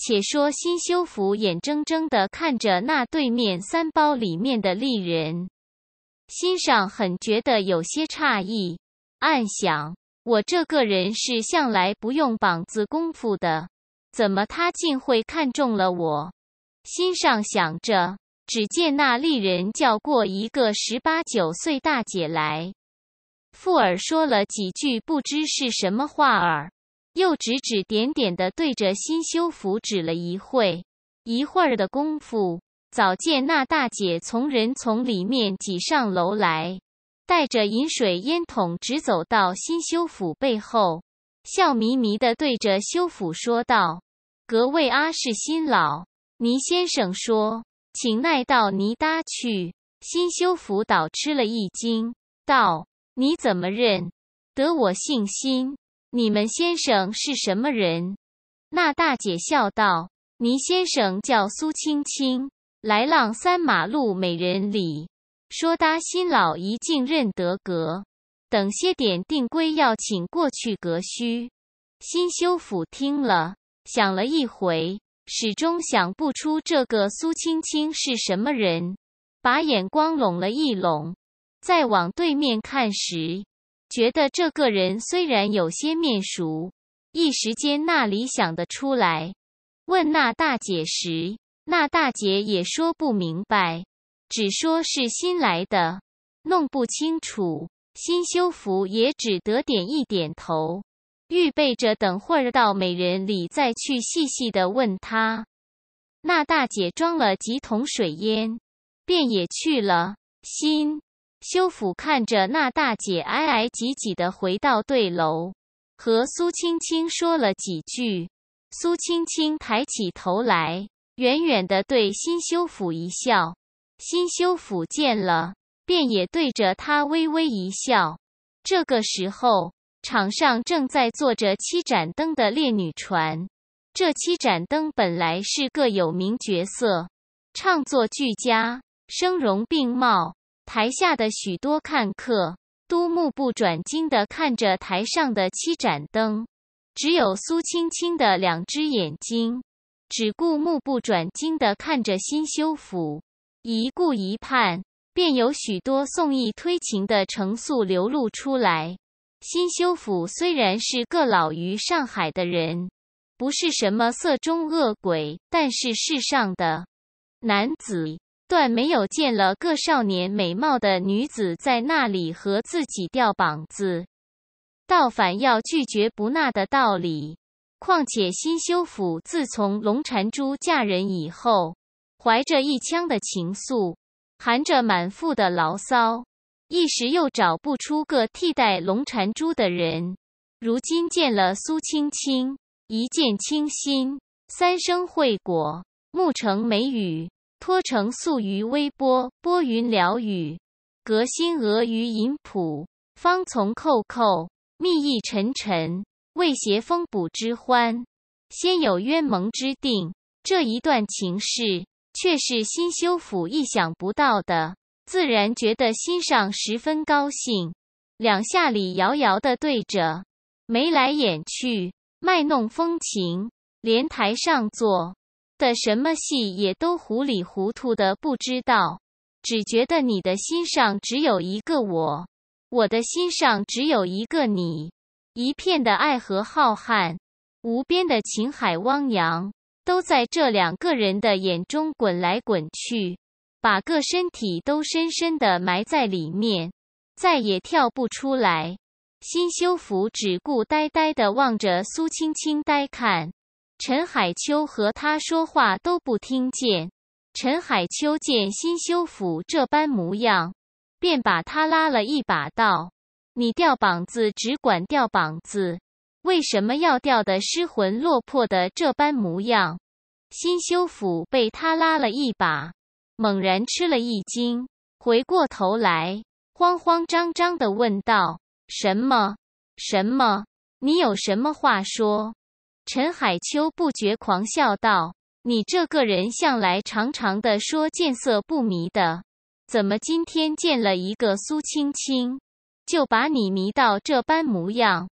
且说新修福，眼睁睁的看着那对面三包里面的丽人，心上很觉得有些诧异，暗想：我这个人是向来不用膀子功夫的，怎么他竟会看中了我？心上想着，只见那丽人叫过一个十八九岁大姐来，附耳说了几句，不知是什么话儿。又指指点点的对着新修府指了一会一会儿的功夫，早见那大姐从人从里面挤上楼来，带着饮水烟筒，直走到新修府背后，笑眯眯的对着修府说道：“各位阿是新老倪先生说，请奈到倪搭去。”新修府倒吃了一惊，道：“你怎么认得我姓辛？”你们先生是什么人？那大姐笑道：“倪先生叫苏青青，来浪三马路美人里，说搭新老一进认得阁，等些点定规要请过去阁须。新修府听了，想了一回，始终想不出这个苏青青是什么人，把眼光拢了一拢，再往对面看时。觉得这个人虽然有些面熟，一时间那里想得出来？问那大姐时，那大姐也说不明白，只说是新来的，弄不清楚。新修福也只得点一点头，预备着等会儿到美人里再去细细的问他。那大姐装了几桶水烟，便也去了。新。修甫看着那大姐挨挨挤挤的回到对楼，和苏青青说了几句。苏青青抬起头来，远远的对新修甫一笑。新修甫见了，便也对着他微微一笑。这个时候，场上正在坐着七盏灯的烈女船。这七盏灯本来是个有名角色，唱作俱佳，声容并茂。台下的许多看客都目不转睛地看着台上的七盏灯，只有苏青青的两只眼睛只顾目不转睛地看着新修府，一顾一盼，便有许多送意推情的成愫流露出来。新修府虽然是个老于上海的人，不是什么色中恶鬼，但是世上的男子。断没有见了个少年美貌的女子在那里和自己吊膀子，倒反要拒绝不纳的道理。况且新修府自从龙缠珠嫁人以后，怀着一腔的情愫，含着满腹的牢骚，一时又找不出个替代龙缠珠的人。如今见了苏青青，一见倾心，三生会果，慕成眉宇。托成素于微波，波云缭雨；隔新娥于银浦，方从扣扣，密意沉沉。未携风卜之欢，先有约盟之定。这一段情事，却是新修府意想不到的，自然觉得心上十分高兴。两下里遥遥的对着，眉来眼去，卖弄风情。莲台上坐。的什么戏也都糊里糊涂的不知道，只觉得你的心上只有一个我，我的心上只有一个你。一片的爱和浩瀚，无边的情海汪洋，都在这两个人的眼中滚来滚去，把个身体都深深的埋在里面，再也跳不出来。新修福只顾呆呆的望着苏青青呆看。陈海秋和他说话都不听见。陈海秋见新修府这般模样，便把他拉了一把，道：“你掉膀子只管掉膀子，为什么要掉得失魂落魄的这般模样？”新修府被他拉了一把，猛然吃了一惊，回过头来，慌慌张张的问道：“什么？什么？你有什么话说？”陈海秋不觉狂笑道：“你这个人向来常常的说见色不迷的，怎么今天见了一个苏青青，就把你迷到这般模样？”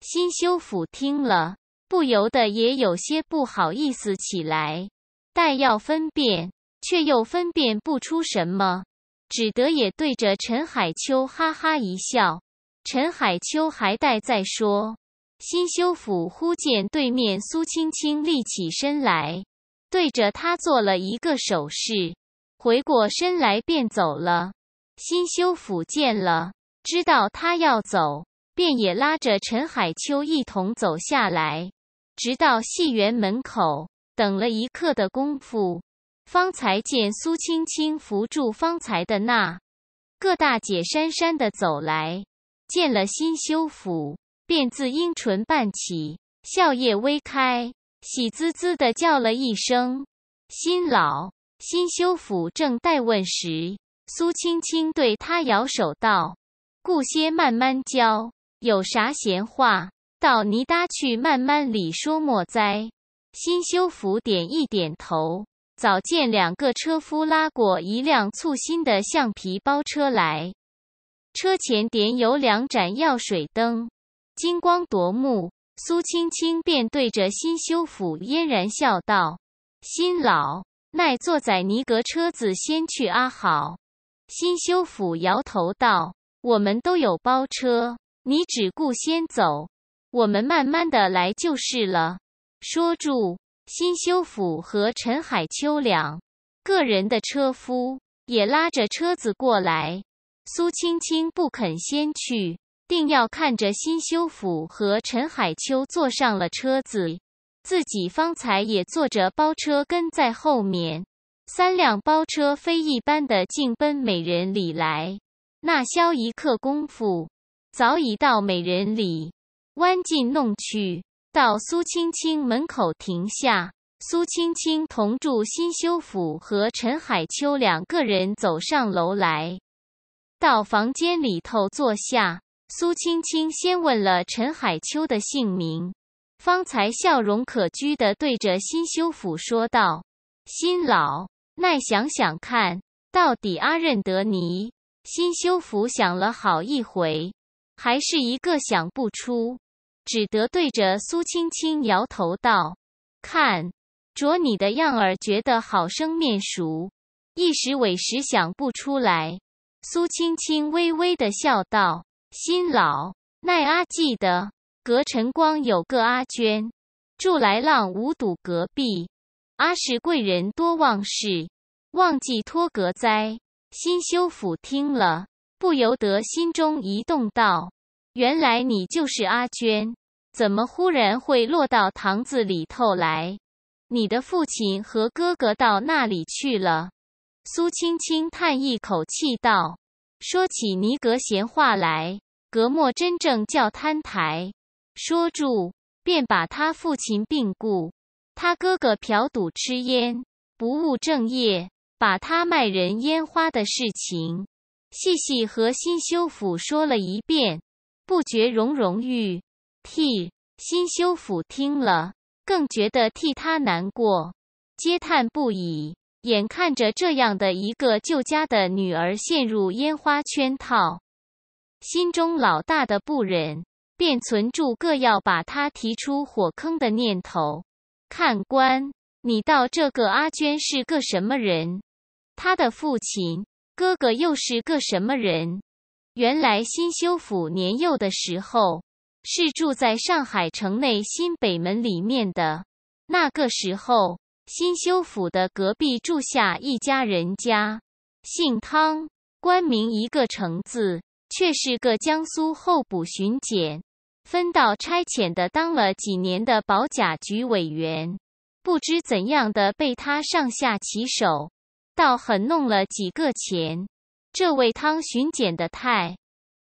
新修甫听了，不由得也有些不好意思起来，待要分辨，却又分辨不出什么，只得也对着陈海秋哈哈一笑。陈海秋还待再说。新修府忽见对面苏青青立起身来，对着他做了一个手势，回过身来便走了。新修府见了，知道他要走，便也拉着陈海秋一同走下来，直到戏园门口，等了一刻的功夫，方才见苏青青扶住方才的那，各大姐姗姗的走来，见了新修府。便自阴唇半起，笑靥微开，喜滋滋地叫了一声：“新老新修府正待问时，苏青青对他摇手道：‘顾些慢慢教，有啥闲话到泥搭去慢慢理说莫灾新修府点一点头，早见两个车夫拉过一辆簇新的橡皮包车来，车前点有两盏药水灯。”金光夺目，苏青青便对着新修府嫣然笑道：“新老奈坐在尼格车子先去阿好。”新修府摇头道：“我们都有包车，你只顾先走，我们慢慢的来就是了。”说住，新修府和陈海秋两个人的车夫也拉着车子过来。苏青青不肯先去。定要看着新修府和陈海秋坐上了车子，自己方才也坐着包车跟在后面。三辆包车飞一般的进奔美人里来，那消一刻功夫，早已到美人里弯进弄去，到苏青青门口停下。苏青青同住新修府和陈海秋两个人走上楼来，到房间里头坐下。苏青青先问了陈海秋的姓名，方才笑容可掬的对着新修府说道：“新老，耐想想看，到底阿认得你。”新修府想了好一回，还是一个想不出，只得对着苏青青摇头道：“看着你的样儿，觉得好生面熟，一时委实想不出来。”苏青青微微的笑道。新老奈阿记的隔晨光有个阿娟，住来浪五堵隔壁。阿是贵人多忘事，忘记托格灾。新修府听了，不由得心中一动，道：“原来你就是阿娟，怎么忽然会落到堂子里头来？你的父亲和哥哥到那里去了？”苏青青叹一口气道：“说起尼格闲话来。”格莫真正叫摊台说住，便把他父亲病故，他哥哥嫖赌吃烟不务正业，把他卖人烟花的事情，细细和新修府说了一遍，不觉荣荣誉，替新修府听了，更觉得替他难过，嗟叹不已。眼看着这样的一个旧家的女儿陷入烟花圈套。心中老大的不忍，便存住各要把他提出火坑的念头。看官，你道这个阿娟是个什么人？他的父亲、哥哥又是个什么人？原来新修府年幼的时候，是住在上海城内新北门里面的。那个时候，新修府的隔壁住下一家人家，姓汤，官名一个成字。却是个江苏候补巡检，分到差遣的，当了几年的保甲局委员，不知怎样的被他上下其手，倒狠弄了几个钱。这位汤巡检的太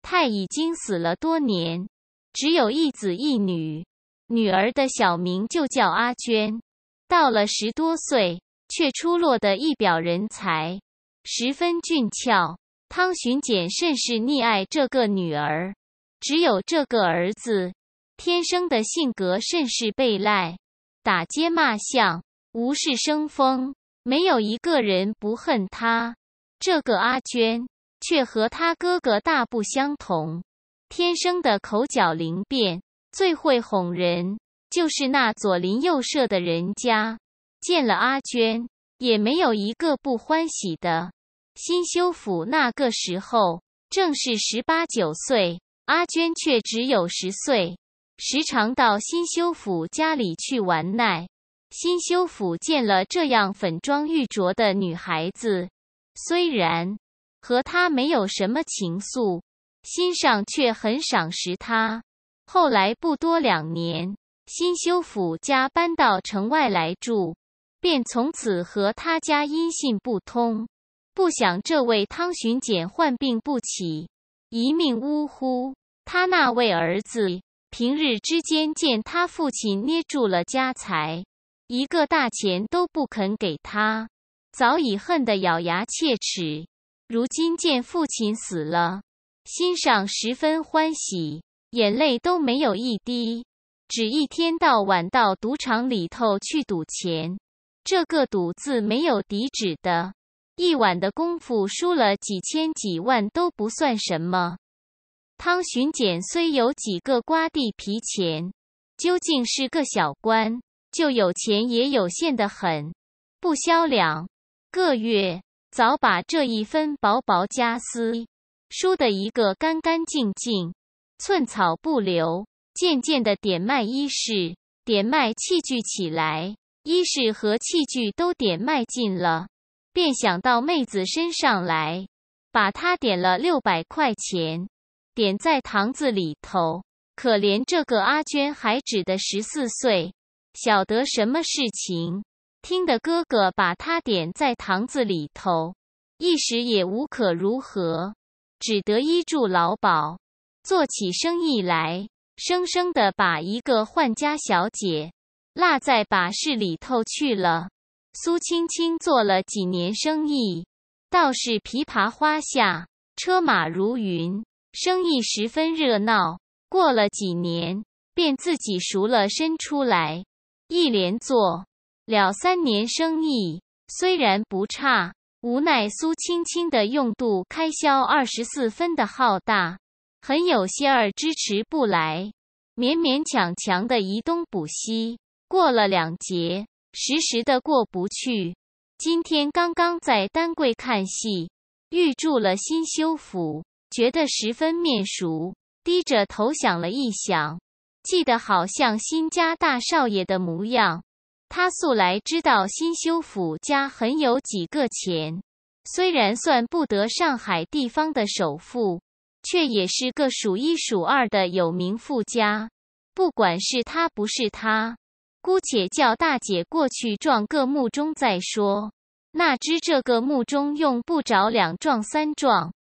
太已经死了多年，只有一子一女，女儿的小名就叫阿娟。到了十多岁，却出落得一表人才，十分俊俏。汤巡检甚是溺爱这个女儿，只有这个儿子，天生的性格甚是被赖，打街骂巷，无事生风，没有一个人不恨他。这个阿娟却和他哥哥大不相同，天生的口角灵便，最会哄人，就是那左邻右舍的人家，见了阿娟也没有一个不欢喜的。新修府那个时候正是十八九岁，阿娟却只有十岁，时常到新修府家里去玩耐。新修府见了这样粉妆玉琢的女孩子，虽然和她没有什么情愫，心上却很赏识她。后来不多两年，新修府家搬到城外来住，便从此和他家音信不通。不想这位汤巡检患病不起，一命呜呼。他那位儿子平日之间见他父亲捏住了家财，一个大钱都不肯给他，早已恨得咬牙切齿。如今见父亲死了，心上十分欢喜，眼泪都没有一滴，只一天到晚到赌场里头去赌钱。这个赌字没有底止的。一晚的功夫，输了几千几万都不算什么。汤巡检虽有几个瓜地皮钱，究竟是个小官，就有钱也有限的很，不消两个月，早把这一分薄薄家私输得一个干干净净，寸草不留。渐渐的，点卖衣饰，点卖器具起来，衣饰和器具都点卖尽了。便想到妹子身上来，把她点了六百块钱，点在堂子里头。可怜这个阿娟还只得十四岁，晓得什么事情，听得哥哥把她点在堂子里头，一时也无可如何，只得依住老鸨，做起生意来，生生的把一个换家小姐落在把市里头去了。苏青青做了几年生意，倒是琵琶花下车马如云，生意十分热闹。过了几年，便自己赎了身出来，一连做了三年生意，虽然不差，无奈苏青青的用度开销二十四分的浩大，很有些儿支持不来，勉勉强强的移东补西，过了两节。时时的过不去。今天刚刚在丹桂看戏，遇住了新修府，觉得十分面熟。低着头想了一想，记得好像新家大少爷的模样。他素来知道新修府家很有几个钱，虽然算不得上海地方的首富，却也是个数一数二的有名富家。不管是他不是他。姑且叫大姐过去撞个木钟再说。那知这个木钟用不着两撞三撞，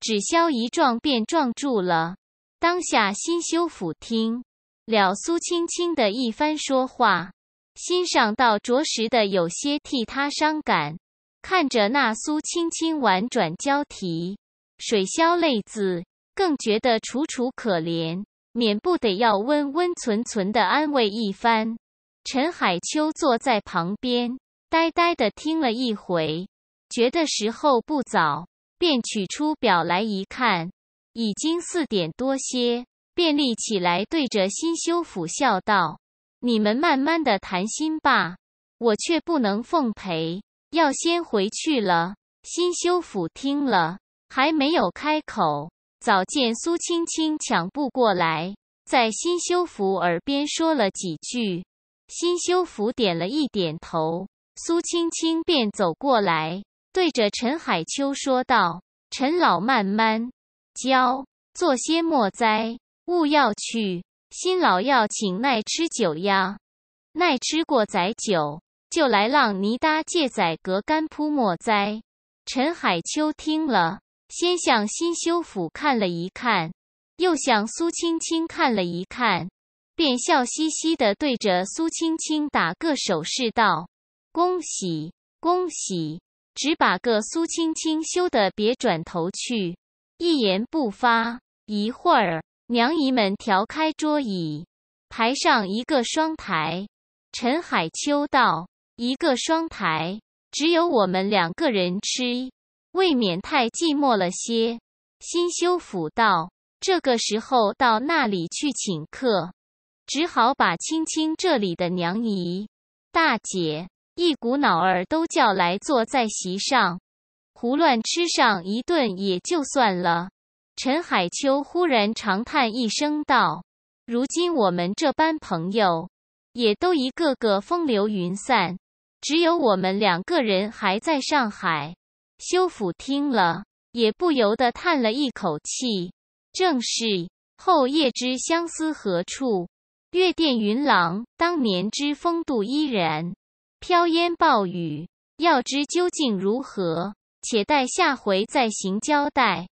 只消一撞便撞住了。当下新修府听了苏青青的一番说话，心上倒着实的有些替他伤感，看着那苏青青婉转娇啼、水消泪自，更觉得楚楚可怜，免不得要温温存存的安慰一番。陈海秋坐在旁边，呆呆地听了一回，觉得时候不早，便取出表来一看，已经四点多些，便立起来，对着新修府笑道：“你们慢慢的谈心吧，我却不能奉陪，要先回去了。”新修府听了，还没有开口，早见苏青青抢步过来，在新修府耳边说了几句。新修福点了一点头，苏青青便走过来，对着陈海秋说道：“陈老，慢慢教，做些莫灾，勿要去。新老要请耐吃酒呀，耐吃过载酒，就来浪泥搭借载隔干铺莫灾。”陈海秋听了，先向新修府看了一看，又向苏青青看了一看。便笑嘻嘻地对着苏青青打个手势，道：“恭喜恭喜！”只把个苏青青羞得别转头去，一言不发。一会儿，娘姨们调开桌椅，排上一个双台。陈海秋道：“一个双台，只有我们两个人吃，未免太寂寞了些。”新修府道：“这个时候到那里去请客？”只好把青青这里的娘姨、大姐一股脑儿都叫来，坐在席上，胡乱吃上一顿也就算了。陈海秋忽然长叹一声道：“如今我们这般朋友，也都一个个风流云散，只有我们两个人还在上海。”修府听了，也不由得叹了一口气：“正是，后夜之相思何处？”月殿云郎当年之风度依然，飘烟暴雨，要知究竟如何，且待下回再行交代。